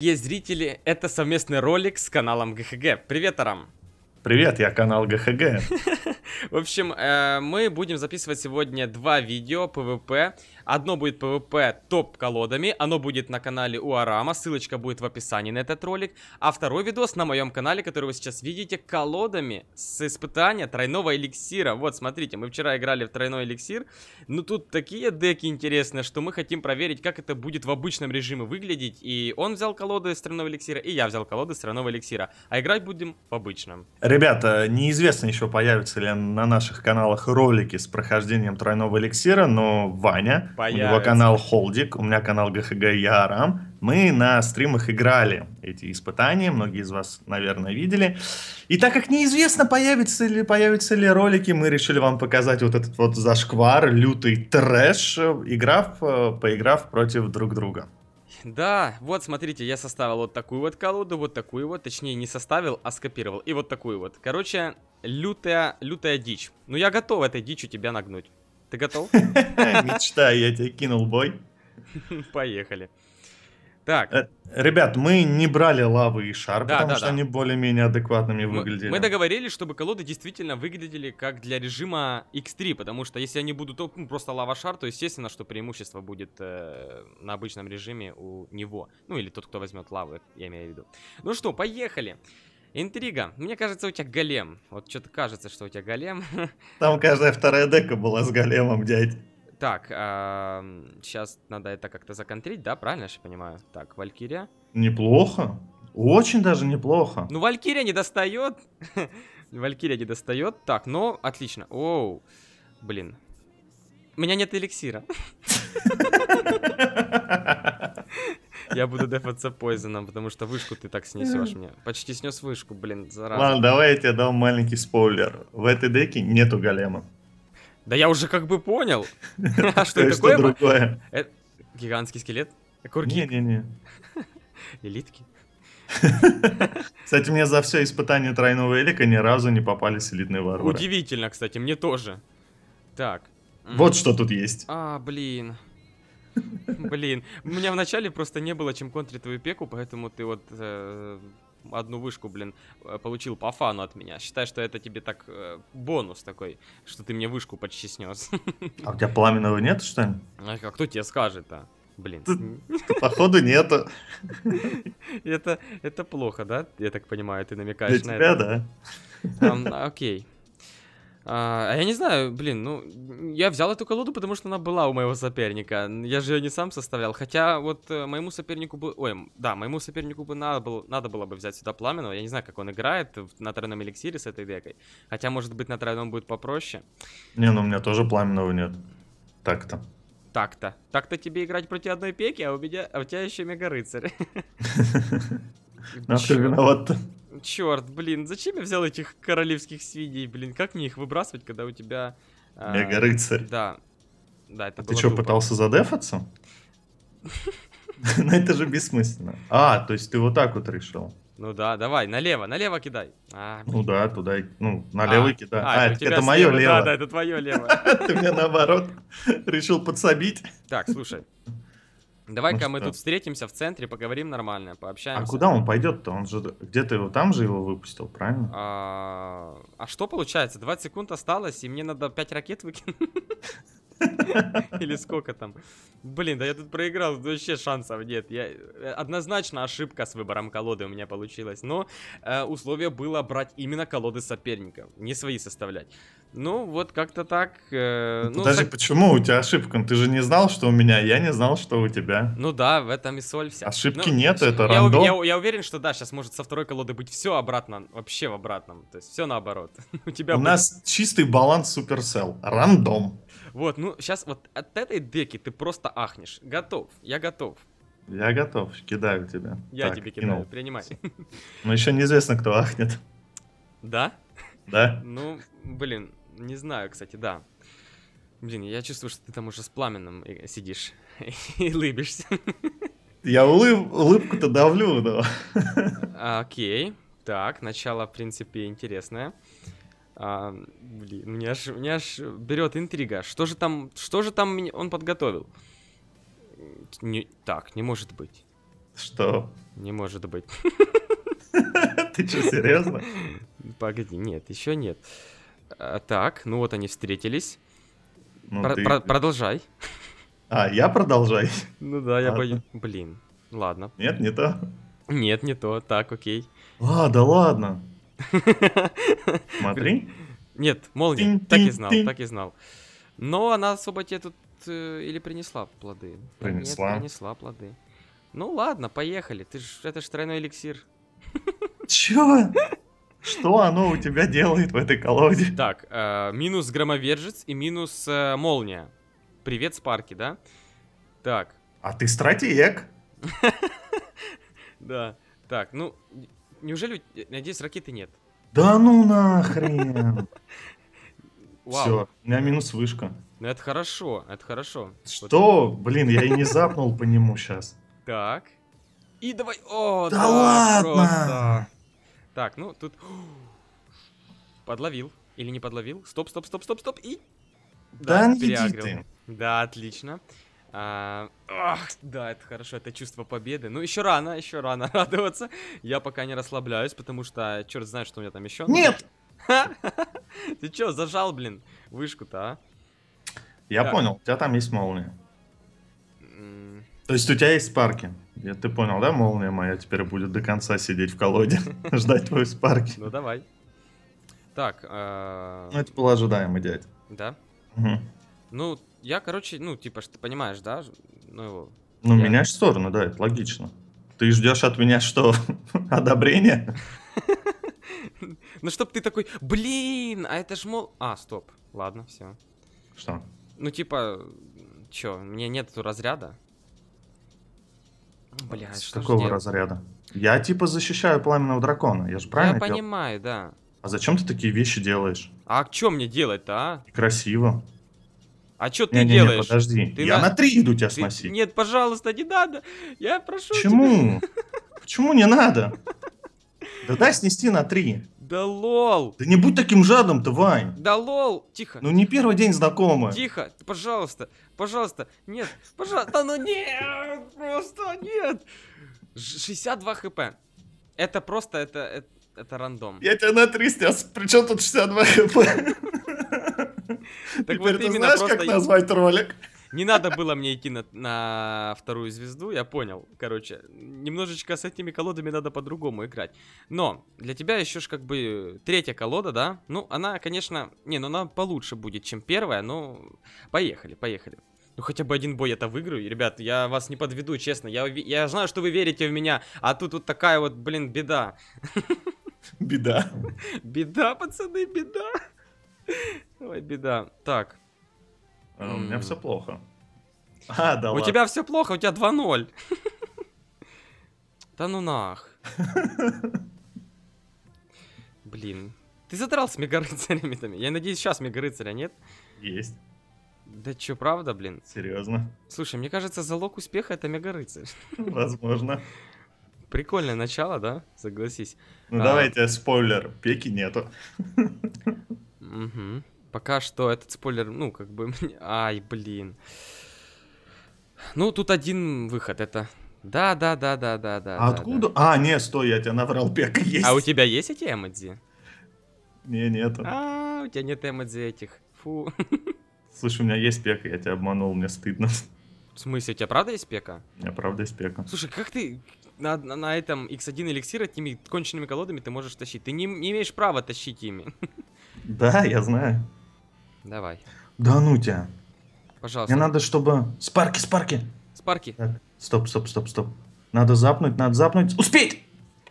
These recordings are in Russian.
Есть зрители, это совместный ролик с каналом ГХГ. Привет, Арам. Привет, я канал ГХГ. В общем, э, мы будем записывать сегодня два видео ПВП. Одно будет ПВП топ-колодами, оно будет на канале у Арама, ссылочка будет в описании на этот ролик. А второй видос на моем канале, который вы сейчас видите, колодами с испытания тройного эликсира. Вот, смотрите, мы вчера играли в тройной эликсир, но ну, тут такие деки интересные, что мы хотим проверить, как это будет в обычном режиме выглядеть. И он взял колоды с тройного эликсира, и я взял колоды с тройного эликсира. А играть будем в обычном. Ребята, неизвестно еще появится ли на наших каналах ролики с прохождением тройного эликсира, но Ваня, Появится. у него канал Холдик, у меня канал ГХГ и Арам, мы на стримах играли эти испытания, многие из вас, наверное, видели. И так как неизвестно, появятся ли, появятся ли ролики, мы решили вам показать вот этот вот зашквар, лютый трэш, играв, э, поиграв против друг друга. Да, вот смотрите, я составил вот такую вот колоду, вот такую вот, точнее не составил, а скопировал, и вот такую вот. Короче, лютая, лютая дичь. Ну, я готов этой дичью тебя нагнуть. Ты готов? Мечтаю, я тебе кинул бой. Поехали. Так. Э, ребят, мы не брали лавы и шар, да, потому да, что да. они более-менее адекватными выглядели. Мы договорились, чтобы колоды действительно выглядели как для режима X3, потому что если они будут ну, просто лава-шар, то естественно, что преимущество будет э, на обычном режиме у него. Ну или тот, кто возьмет лавы, я имею в виду. Ну что, Поехали. Интрига. Мне кажется, у тебя голем. Вот что-то кажется, что у тебя голем. Там каждая вторая дека была с големом, дядь. Так, сейчас надо это как-то законтрить, да? Правильно я же понимаю? Так, Валькирия. Неплохо. Очень даже неплохо. Ну, Валькирия не достает. Валькирия не достает. Так, ну, отлично. Оу. Блин. У меня нет эликсира. Я буду дефаться Пойзоном, потому что вышку ты так снесешь мне. Почти снес вышку, блин, зараза. Ладно, давай я тебе дам маленький спойлер. В этой деке нету голема. Да я уже как бы понял. А что это такое? другое. Э, гигантский скелет? Не-не-не. Элитки? Кстати, мне за все испытание тройного элика ни разу не попались элитные варвары. Удивительно, кстати, мне тоже. Так. Вот что тут есть. А, блин. Блин, у меня вначале просто не было чем контрить твою пеку, поэтому ты вот э, одну вышку, блин, э, получил по фану от меня. Считай, что это тебе так э, бонус такой, что ты мне вышку почти снес. А у тебя пламенного нет, что ли? А кто тебе скажет-то? Блин. Походу нету. Это, это плохо, да? Я так понимаю, ты намекаешь Для на тебя, это. да. Um, окей. А, а, я не знаю, блин, ну, я взял эту колоду, потому что она была у моего соперника. Я же ее не сам составлял. Хотя вот э, моему сопернику бы... Ой, да, моему сопернику бы надо было, надо было бы взять сюда Пламенного. Я не знаю, как он играет на тройном эликсире с этой декой. Хотя, может быть, на тройном будет попроще. Не, ну у меня тоже Пламенного нет. Так-то. Так-то. Так-то тебе играть против одной пеки, а у меня, а у тебя еще мега рыцарь. Ну, а виноват-то? Черт, блин, зачем я взял этих королевских свиней, блин? Как мне их выбрасывать, когда у тебя... Э, Мега-рыцарь. Да. Да, это а ты что, пытался задефаться? Ну это же бессмысленно. А, то есть ты вот так вот решил. Ну да, давай, налево, налево кидай. А, ну да, туда, ну, налево а, кидай. А, а это, это мое лево. Да, да, это твое лево. Ты мне наоборот решил подсобить. Так, слушай, Давай-ка мы тут э, встретимся в центре, поговорим нормально, а пообщаемся. А куда он пойдет-то? Он же где-то его там же его выпустил, правильно? А, а что получается? 20 секунд осталось, и мне надо 5 ракет выкинуть. Или сколько там. Блин, да я тут проиграл, вообще шансов нет. Я... Э, однозначно ошибка с выбором колоды у меня получилась. Но э, условие было брать именно колоды соперника, не свои составлять. Ну, вот как-то так. Э, ну, ну Даже так... почему у тебя ошибка? Ты же не знал, что у меня, я не знал, что у тебя. Ну да, в этом и соль вся. Ошибки ну, нет, это я, рандом. Я, я уверен, что да, сейчас может со второй колоды быть все обратно, вообще в обратном. То есть все наоборот. у тебя у будет... нас чистый баланс суперсел. Рандом. Вот, ну, сейчас вот от этой деки ты просто ахнешь. Готов, я готов. Я готов, кидаю тебя. Я так, тебе кидаю, кинул. принимай. Ну, еще неизвестно, кто ахнет. Да? Да. Ну, блин, не знаю, кстати, да. Блин, я чувствую, что ты там уже с пламенным э, сидишь и лыбишься. Я улыб... улыбку-то давлю, да? Окей. Так, начало, в принципе, интересное. А, блин, меня аж, меня аж берет интрига. Что же там, что же там он подготовил? Не, так, не может быть. Что? Не может быть. Ты что, серьезно? Погоди, нет, еще нет. А, так, ну вот они встретились. Ну продолжай. А, я продолжай? Ну да, я боюсь. Блин, ладно. Нет, не то? Нет, не то. Так, окей. Ладно, ладно. Смотри. Нет, молния. Так и знал, так и знал. Но она особо тебе тут э, или принесла плоды? Принесла. принесла плоды. Ну ладно, поехали. Ты ж, это ж тройной эликсир. Чё? Что оно у тебя делает в этой колоде? Так, э, минус громовержец и минус э, молния. Привет, Спарки, да? Так. А ты стратег. Да. Так, ну, Неужели, надеюсь, ракеты нет? Да ну нахрен! Все, у меня минус вышка. Ну это хорошо, это хорошо. Что? Блин, я и не запнул по нему сейчас. Так. И давай... О, да, ладно! Так, ну тут... Подловил. Или не подловил? Стоп, стоп, стоп, стоп, стоп. И... Да, да не ты. Да, отлично. А, ах, да, это хорошо, это чувство победы. Ну, еще рано, еще рано радоваться. Я пока не расслабляюсь, потому что черт знает, что у меня там еще. Ну, Нет! Ты че, зажал, блин, вышку-то, а? Я понял, у тебя там есть молния. То есть у тебя есть спарки. Ты понял, да, молния моя теперь будет до конца сидеть в колоде, ждать твою спарки. Ну давай. Так. А, ну это было ожидаемый дядь. Да? Ну, я, короче, ну, типа, что ты понимаешь, да? Ну, его... Ну, я... меняешь сторону, да, это логично. Ты ждешь от меня что? Одобрение? Ну, чтоб ты такой, блин, а это ж мол... А, стоп, ладно, все. Что? Ну, типа, чё, мне меня нет разряда. Бля, С что какого разряда? Я, типа, защищаю пламенного дракона, я же правильно Я понимаю, да. А зачем ты такие вещи делаешь? А что мне делать-то, а? Красиво. А что ты не, не, делаешь? Не, подожди. Ты я на... на три иду тебя ты... сносить. Нет, пожалуйста, не надо. Я прошу Почему? Тебя. Почему не надо? Да дай снести на три. Да лол. Да не будь таким жадным, то Вань. Да лол. Тихо. Ну не первый день знакомы. Тихо, пожалуйста, пожалуйста. Нет, пожалуйста, ну нет, просто нет. 62 хп. Это просто, это, это, это рандом. Я тебя на 3 снес, а причем тут 62 хп. Так вот ты знаешь, как назвать ролик? Не надо было мне идти на, на вторую звезду, я понял. Короче, немножечко с этими колодами надо по-другому играть. Но для тебя еще ж как бы третья колода, да? Ну, она, конечно, не, ну она получше будет, чем первая, но поехали, поехали. Ну хотя бы один бой это выиграю. Ребят, я вас не подведу, честно. Я, я знаю, что вы верите в меня, а тут вот такая вот, блин, беда. Беда. Беда, пацаны, беда. Ой, беда. Так. А, у меня все плохо. А, да У тебя все плохо, у тебя 2-0. Да ну нах. Блин. Ты задрал с мегарыцарями там. Я надеюсь, сейчас мегарыцаря нет? Есть. Да чё, правда, блин? Серьезно. Слушай, мне кажется, залог успеха это мегарыцарь. Возможно. Прикольное начало, да? Согласись. Ну а... давайте спойлер, пеки нету. Угу. Пока что этот спойлер, ну, как бы... Ай, блин. Ну, тут один выход, это... Да, да, да, да, да, да. А да, откуда? Да. А, не, стой, я тебя наврал, Пек, есть. А у тебя есть эти эмодзи? Не, нет. А, у тебя нет эмодзи этих. Фу. Слушай, у меня есть пека, я тебя обманул, мне стыдно. В смысле, у тебя правда есть пека? У меня правда есть пека. Слушай, как ты на, на, на этом X1 эликсир этими конченными колодами ты можешь тащить? Ты не, не имеешь права тащить ими. Да, я знаю. Давай. Да ну тебя. Пожалуйста. Мне надо, чтобы... Спарки, спарки! Спарки. Так, стоп, стоп, стоп, стоп. Надо запнуть, надо запнуть. Успеть!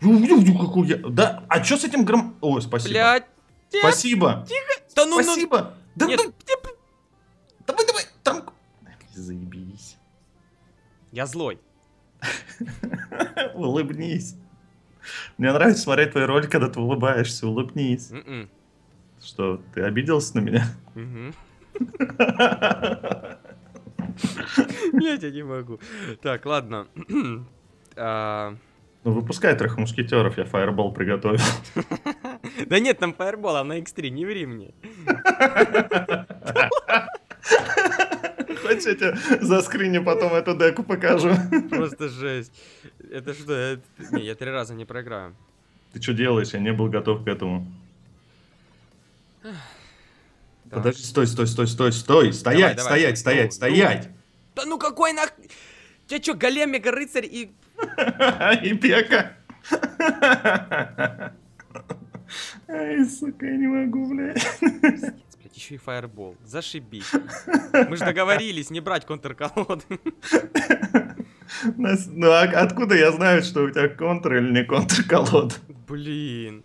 Какую я... Да, а что с этим гром... Ой, спасибо. Блядь. Спасибо. Тихо. Да ну, ну. спасибо. Ну... Да, Нет. Да, ну. давай, давай. Там... Заебись. Я злой. Улыбнись. Мне нравится смотреть твои ролики, когда ты улыбаешься. Улыбнись. Mm -mm. Что, ты обиделся на меня? Блять, я не могу. Так, ладно. А, ну, выпускай трех мушкетеров, я фаербол приготовил. Да нет, там фаербол, а на X3, не ври мне. Хочешь, я тебе за скрине потом эту деку покажу? Просто жесть. Это что? Не, я три раза не проиграю. Ты что делаешь? Я не был готов к этому. Подожди, стой, стой, стой, стой, стой, стоять, давай, стоять, давай. стоять, ну, ну, стоять. Да ну какой нах... Тебя чё, големега, рыцарь и... И пека. Ай, сука, я не могу, блядь. Блядь, еще и фаербол. Зашибись. Мы же договорились не брать контрколоды. Ну, а откуда я знаю, что у тебя контр или не контрколода? Блин.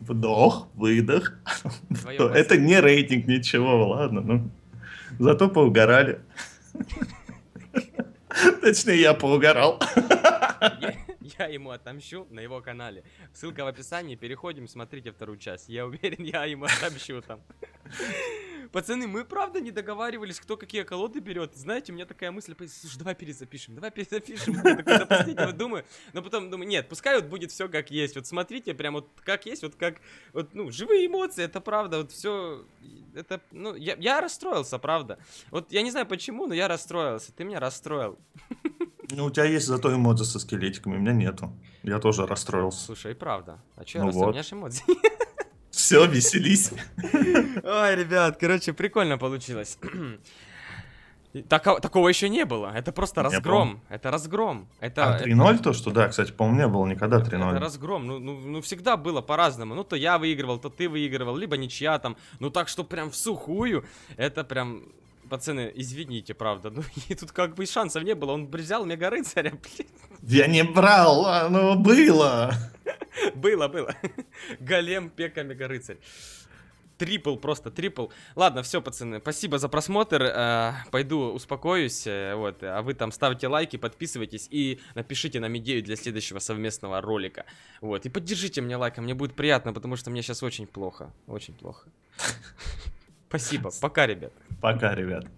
Вдох, выдох. Это не рейтинг ничего, ладно, ну. Зато поугорали. Точнее, я поугорал. Я ему отомщу на его канале. Ссылка в описании. Переходим, смотрите вторую часть. Я уверен, я ему отомщу там. Пацаны, мы правда не договаривались, кто какие колоды берет. Знаете, у меня такая мысль, слушай, давай перезапишем, давай перезапишем. Я думаю, но потом думаю, нет, пускай вот будет все как есть. Вот смотрите, прям вот как есть, вот как, вот, ну, живые эмоции, это правда, вот все, это, ну, я, я расстроился, правда. Вот я не знаю почему, но я расстроился, ты меня расстроил. Ну, у тебя есть зато эмоции со скелетиками, у меня нету. Я тоже расстроился. Слушай, правда. А что? ну я Вот. У меня же эмоции. Все, веселись. Ой, ребят, короче, прикольно получилось. Так, такого еще не было. Это просто разгром. Это разгром. Это, а 3-0 это... то, что да, кстати, по-моему, не было никогда 3-0. Это разгром. Ну, ну, ну, всегда было по-разному. Ну, то я выигрывал, то ты выигрывал, либо ничья там. Ну, так что прям в сухую. Это прям пацаны, извините, правда, ну и тут как бы шансов не было, он взял мега рыцаря, блин. Я не брал, оно было. Было, было. Голем, Пека, Мегарыцарь. Трипл, просто трипл. Ладно, все, пацаны, спасибо за просмотр. Э, пойду успокоюсь. Э, вот, а вы там ставьте лайки, подписывайтесь и напишите нам идею для следующего совместного ролика. Вот, и поддержите мне лайком, мне будет приятно, потому что мне сейчас очень плохо. Очень плохо. Спасибо, пока, ребят. Пока, ребят.